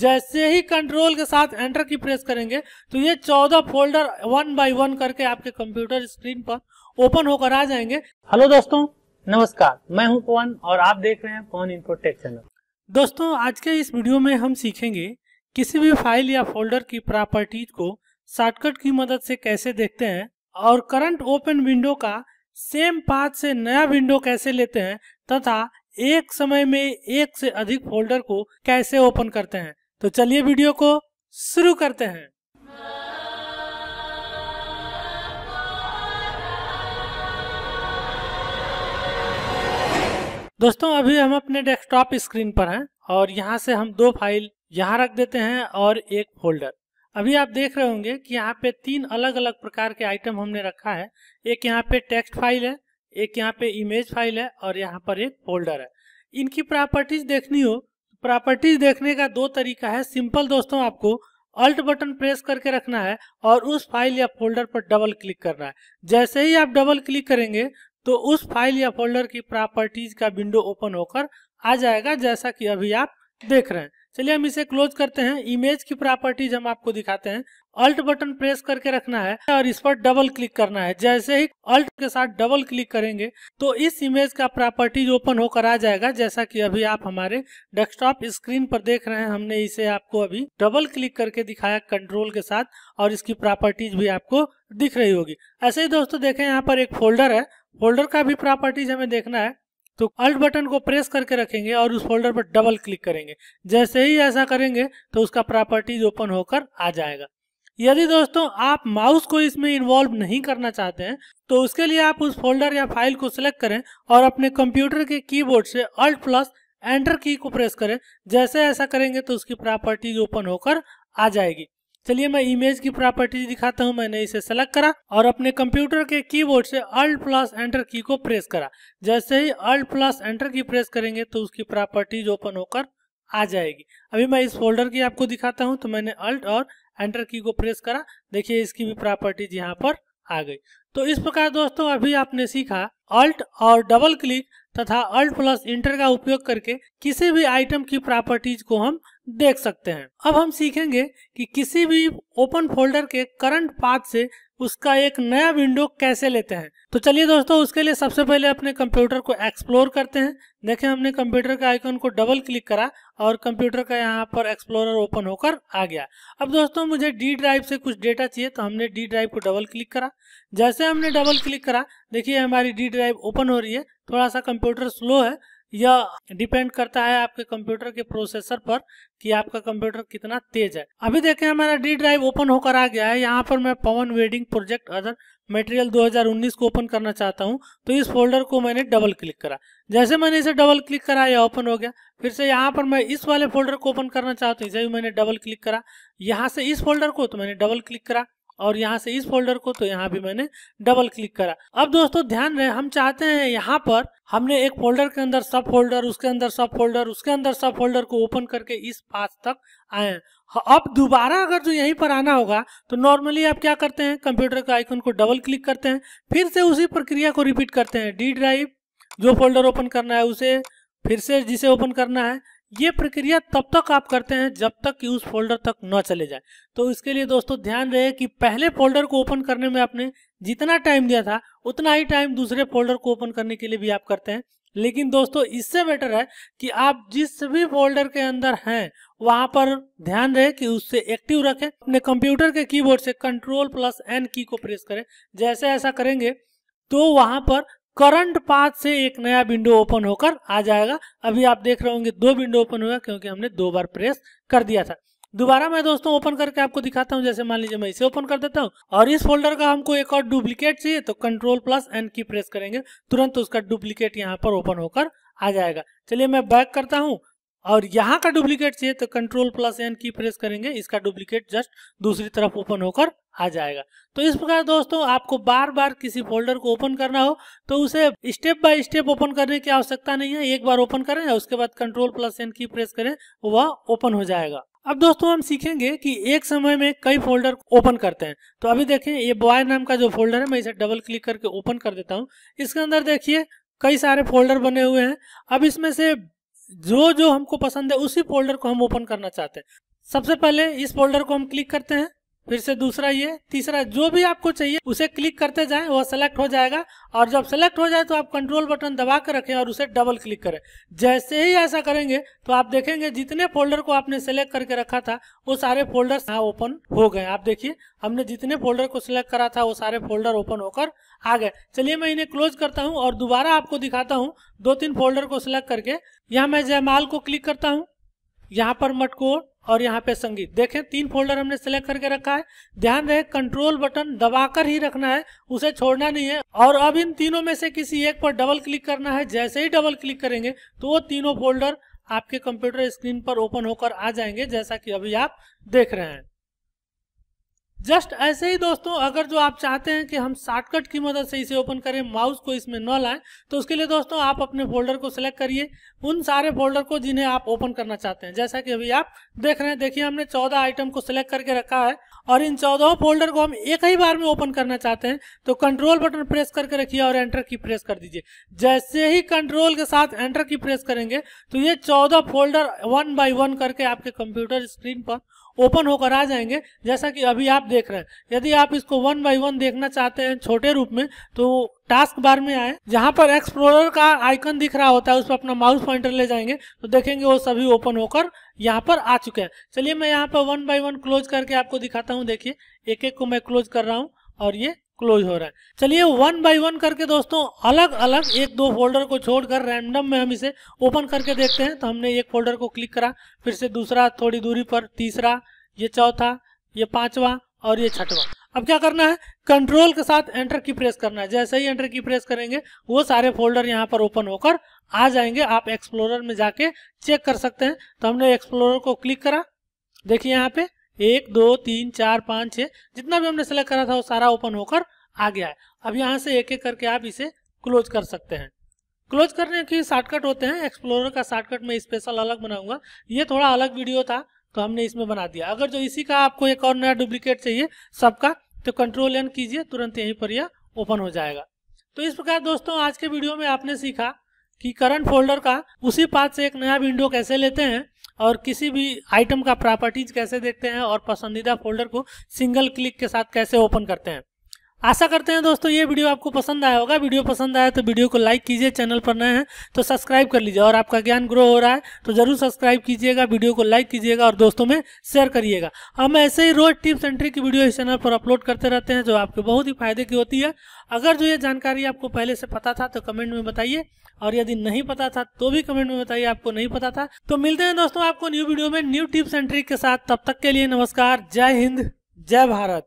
जैसे ही कंट्रोल के साथ एंटर की प्रेस करेंगे तो ये चौदह फोल्डर वन बाय वन करके आपके कंप्यूटर स्क्रीन पर ओपन होकर आ जाएंगे हेलो दोस्तों नमस्कार मैं हूं पवन और आप देख रहे हैं पवन इन्फोटेक चैनल दोस्तों आज के इस वीडियो में हम सीखेंगे किसी भी फाइल या फोल्डर की प्रॉपर्टीज को शॉर्टकट की मदद से कैसे देखते हैं और करंट ओपन विंडो का सेम पाथ से नया विंडो कैसे लेते हैं तथा एक समय में एक से अधिक फोल्डर को कैसे ओपन करते हैं तो चलिए वीडियो को शुरू करते हैं दोस्तों अभी हम अपने डेस्कटॉप स्क्रीन पर हैं और यहाँ से हम दो फाइल यहाँ रख देते हैं और एक फोल्डर अभी आप देख रहे होंगे कि यहाँ पे तीन अलग अलग प्रकार के आइटम हमने रखा है एक यहाँ पे टेक्स्ट फाइल है एक यहाँ पे इमेज फाइल है और यहाँ पर एक फोल्डर है इनकी प्रॉपर्टीज देखनी हो प्रॉपर्टीज देखने का दो तरीका है सिंपल दोस्तों आपको अल्ट बटन प्रेस करके रखना है और उस फाइल या फोल्डर पर डबल क्लिक करना है जैसे ही आप डबल क्लिक करेंगे तो उस फाइल या फोल्डर की प्रॉपर्टीज का विंडो ओपन होकर आ जाएगा जैसा कि अभी आप देख रहे हैं चलिए हम इसे क्लोज करते हैं इमेज की प्रॉपर्टीज हम आपको दिखाते हैं अल्ट बटन प्रेस करके रखना है और इस पर डबल क्लिक करना है जैसे ही अल्ट के साथ डबल क्लिक करेंगे तो इस इमेज का प्रॉपर्टीज ओपन होकर आ जाएगा जैसा कि अभी आप हमारे डेस्कटॉप स्क्रीन पर देख रहे हैं हमने इसे आपको अभी डबल क्लिक करके दिखाया कंट्रोल के साथ और इसकी प्रॉपर्टीज भी आपको दिख रही होगी ऐसे ही दोस्तों देखें यहाँ पर एक फोल्डर है फोल्डर का भी प्रॉपर्टीज हमें देखना है तो अल्ट बटन को प्रेस करके रखेंगे और उस फोल्डर पर डबल क्लिक करेंगे जैसे ही ऐसा करेंगे तो उसका प्रॉपर्टीज ओपन होकर आ जाएगा यदि दोस्तों आप माउस को इसमें इन्वॉल्व नहीं करना चाहते हैं तो उसके लिए आप उस फोल्डर या फाइल को सिलेक्ट करें और अपने कंप्यूटर के कीबोर्ड से अल्ट प्लस एंटर की को प्रेस करें जैसे ऐसा करेंगे तो उसकी प्रॉपर्टीज ओपन होकर आ जाएगी चलिए मैं इमेज की प्रॉपर्टीज दिखाता हूँ मैंने इसे सेलेक्ट करा और अपने कंप्यूटर के कीबोर्ड से अल्ट प्लस एंटर की को प्रेस करा जैसे ही alt plus enter key press करेंगे तो उसकी प्रॉपर्टीज ओपन होकर आ जाएगी अभी मैं इस फोल्डर की आपको दिखाता हूँ तो मैंने अल्ट और एंटर की को प्रेस करा देखिए इसकी भी प्रॉपर्टीज यहाँ पर आ गई तो इस प्रकार दोस्तों अभी आपने सीखा अल्ट और डबल क्लिक तथा अल्ट प्लस इंटर का उपयोग करके किसी भी आइटम की प्रॉपर्टीज को हम देख सकते हैं अब हम सीखेंगे कि किसी भी ओपन फोल्डर के करंट पाथ से उसका एक नया विंडो कैसे लेते हैं तो चलिए दोस्तों उसके लिए सबसे पहले अपने कंप्यूटर को एक्सप्लोर करते हैं देखें हमने कंप्यूटर के आइकन को डबल क्लिक करा और कंप्यूटर का यहाँ पर एक्सप्लोरर ओपन होकर आ गया अब दोस्तों मुझे डी ड्राइव से कुछ डेटा चाहिए तो हमने डी ड्राइव को डबल क्लिक करा जैसे हमने डबल क्लिक करा देखिए हमारी डी ड्राइव ओपन हो रही है थोड़ा सा कंप्यूटर स्लो है यह डिपेंड करता है आपके कंप्यूटर के प्रोसेसर पर कि आपका कंप्यूटर कितना तेज है अभी देखें हमारा डी ड्राइव ओपन होकर आ गया है यहाँ पर मैं Pavan wedding project other material 2019 को ओपन करना चाहता हूँ तो इस फोल्डर को मैंने डबल क्लिक करा जैसे मैंने इसे डबल क्लिक करा यह ओपन हो गया फिर से यहाँ पर मैं इस वाले फोल्डर को ओपन करना चाहता हूँ इसे भी मैंने डबल क्लिक करा यहाँ से इस फोल्डर को तो मैंने डबल क्लिक करा और यहाँ से इस फोल्डर को तो यहाँ भी मैंने डबल क्लिक करा अब दोस्तों ध्यान रहे हम चाहते हैं यहाँ पर हमने एक फोल्डर के अंदर सब फोल्डर उसके अंदर सब फोल्डर उसके अंदर सब फोल्डर को ओपन करके इस पास तक आए हाँ, अब दोबारा अगर जो यहीं पर आना होगा तो नॉर्मली आप क्या करते हैं कंप्यूटर के आइकन को डबल क्लिक करते हैं फिर से उसी प्रक्रिया को रिपीट करते हैं डी ड्राइव जो फोल्डर ओपन करना है उसे फिर से जिसे ओपन करना है ये प्रक्रिया तब तक आप करते हैं जब तक कि उस फोल्डर तक न चले जाए तो इसके लिए दोस्तों ध्यान रहे कि पहले फोल्डर को ओपन करने में आपने जितना टाइम दिया था उतना ही टाइम दूसरे फोल्डर को ओपन करने के लिए भी आप करते हैं लेकिन दोस्तों इससे बेटर है कि आप जिस भी फोल्डर के अंदर हैं वहां पर ध्यान रहे कि उससे एक्टिव रखें अपने कंप्यूटर के कीबोर्ड से कंट्रोल प्लस एन की को प्रेस करें जैसे ऐसा करेंगे तो वहां पर करंट पाथ से एक नया विंडो ओपन होकर आ जाएगा अभी आप देख रहे होंगे दो विंडो ओपन होगा क्योंकि हमने दो बार प्रेस कर दिया था दोबारा मैं दोस्तों ओपन करके आपको दिखाता हूँ जैसे मान लीजिए मैं इसे ओपन कर देता हूँ और इस फोल्डर का हमको एक और डुप्लीकेट चाहिए तो control plus N key press करेंगे तुरंत उसका डुप्लीकेट यहाँ पर ओपन होकर आ जाएगा चलिए मैं बैक करता हूँ और यहाँ का डुप्लीकेट चाहिए तो control plus N key press करेंगे इसका डुप्लीकेट जस्ट दूसरी तरफ ओपन होकर आ जाएगा तो इस प्रकार दोस्तों आपको बार बार किसी फोल्डर को ओपन करना हो तो उसे स्टेप बाय स्टेप ओपन करने की आवश्यकता नहीं है एक बार ओपन करें उसके बाद control plus N key press करें वह ओपन हो जाएगा अब दोस्तों हम सीखेंगे कि एक समय में कई फोल्डर ओपन करते हैं तो अभी देखें ये बॉय नाम का जो फोल्डर है मैं इसे डबल क्लिक करके ओपन कर देता हूँ इसके अंदर देखिए कई सारे फोल्डर बने हुए हैं अब इसमें से जो जो हमको पसंद है उसी फोल्डर को हम ओपन करना चाहते हैं सबसे पहले इस फोल्डर को हम क्लिक करते हैं फिर से दूसरा ये तीसरा जो भी आपको चाहिए उसे क्लिक करते जाएं वह सेलेक्ट हो जाएगा और जब सेलेक्ट हो जाए तो आप कंट्रोल बटन दबा कर रखें और उसे डबल क्लिक करें जैसे ही ऐसा करेंगे तो आप देखेंगे जितने फोल्डर को आपने सेलेक्ट करके रखा था वो सारे फोल्डर यहाँ ओपन हो गए आप देखिए हमने जितने फोल्डर को सिलेक्ट करा था वो सारे फोल्डर ओपन होकर आ गए चलिए मैं इन्हें क्लोज करता हूँ और दोबारा आपको दिखाता हूँ दो तीन फोल्डर को सिलेक्ट करके यहाँ मैं जयमाल को क्लिक करता हूँ यहाँ पर मटकोर और यहाँ पे संगीत देखें तीन फोल्डर हमने सेलेक्ट करके रखा है ध्यान रहे कंट्रोल बटन दबाकर ही रखना है उसे छोड़ना नहीं है और अब इन तीनों में से किसी एक पर डबल क्लिक करना है जैसे ही डबल क्लिक करेंगे तो वो तीनों फोल्डर आपके कंप्यूटर स्क्रीन पर ओपन होकर आ जाएंगे जैसा कि अभी आप देख रहे हैं जस्ट ऐसे ही दोस्तों अगर जो आप चाहते हैं कि हम शॉर्टकट की मदद से इसे ओपन करें माउस को इसमें न लाएं तो उसके लिए दोस्तों आप अपने फोल्डर को सिलेक्ट करिए उन सारे फोल्डर को जिन्हें आप ओपन करना चाहते हैं जैसा कि अभी आप देख रहे हैं देखिए हमने चौदह आइटम को सिलेक्ट करके रखा है और इन चौदह फोल्डर को हम एक ही बार में ओपन करना चाहते हैं तो कंट्रोल बटन प्रेस करके रखिए और एंटर की प्रेस कर दीजिए जैसे ही कंट्रोल के साथ एंटर की प्रेस करेंगे तो ये चौदह फोल्डर वन बाई वन करके आपके कंप्यूटर स्क्रीन पर ओपन होकर आ जाएंगे जैसा कि अभी आप देख रहे हैं यदि आप इसको वन बाई वन देखना चाहते हैं छोटे रूप में तो टास्क बार में आए जहां पर एक्सप्लोरर का आइकन दिख रहा होता है उस पर अपना माउस पॉइंटर ले जाएंगे तो देखेंगे वो सभी ओपन होकर यहाँ पर आ चुके हैं चलिए मैं यहाँ पर वन बाई वन क्लोज करके आपको दिखाता हूँ देखिए एक एक को मैं क्लोज कर रहा हूँ और ये क्लोज हो रहा है चलिए वन बाय वन करके दोस्तों अलग अलग एक दो फोल्डर को छोड़कर रैंडम में हम इसे ओपन करके देखते हैं तो हमने एक फोल्डर को क्लिक करा फिर से दूसरा थोड़ी दूरी पर तीसरा ये चौथा ये पांचवा और ये छठवा अब क्या करना है कंट्रोल के साथ एंटर की प्रेस करना है जैसे ही एंटर की प्रेस करेंगे वो सारे फोल्डर यहाँ पर ओपन होकर आ जाएंगे आप एक्सप्लोरर में जाके चेक कर सकते हैं तो हमने एक्सप्लोरर को क्लिक करा देखिए यहाँ पे एक दो तीन चार पाँच छः जितना भी हमने सेलेक्ट करा था वो सारा ओपन होकर आ गया है अब यहाँ से एक एक करके आप इसे क्लोज कर सकते हैं क्लोज करने के शॉर्टकट होते हैं एक्सप्लोरर का शॉर्टकट मैं स्पेशल अलग बनाऊंगा ये थोड़ा अलग वीडियो था तो हमने इसमें बना दिया अगर जो इसी का आपको एक और नया डुप्लीकेट चाहिए सबका तो कंट्रोल एन कीजिए तुरंत यहीं पर यह ओपन हो जाएगा तो इस प्रकार दोस्तों आज के वीडियो में आपने सीखा कि करंट फोल्डर का उसी पाथ से एक नया विंडो कैसे लेते हैं और किसी भी आइटम का प्रॉपर्टीज कैसे देखते हैं और पसंदीदा फोल्डर को सिंगल क्लिक के साथ कैसे ओपन करते हैं आशा करते हैं दोस्तों ये वीडियो आपको पसंद आया होगा वीडियो पसंद आया तो वीडियो को लाइक कीजिए चैनल पर नए हैं तो सब्सक्राइब कर लीजिए और आपका ज्ञान ग्रो हो रहा है तो जरूर सब्सक्राइब कीजिएगा वीडियो को लाइक कीजिएगा और दोस्तों में शेयर करिएगा हम ऐसे ही रोज टिप्स एंट्री की वीडियो इस चैनल पर अपलोड करते रहते हैं जो आपके बहुत ही फायदे की होती है अगर जो ये जानकारी आपको पहले से पता था तो कमेंट में बताइए और यदि नहीं पता था तो भी कमेंट में बताइए आपको नहीं पता था तो मिलते हैं दोस्तों आपको न्यू वीडियो में न्यू टिप्स एंट्री के साथ तब तक के लिए नमस्कार जय हिंद जय भारत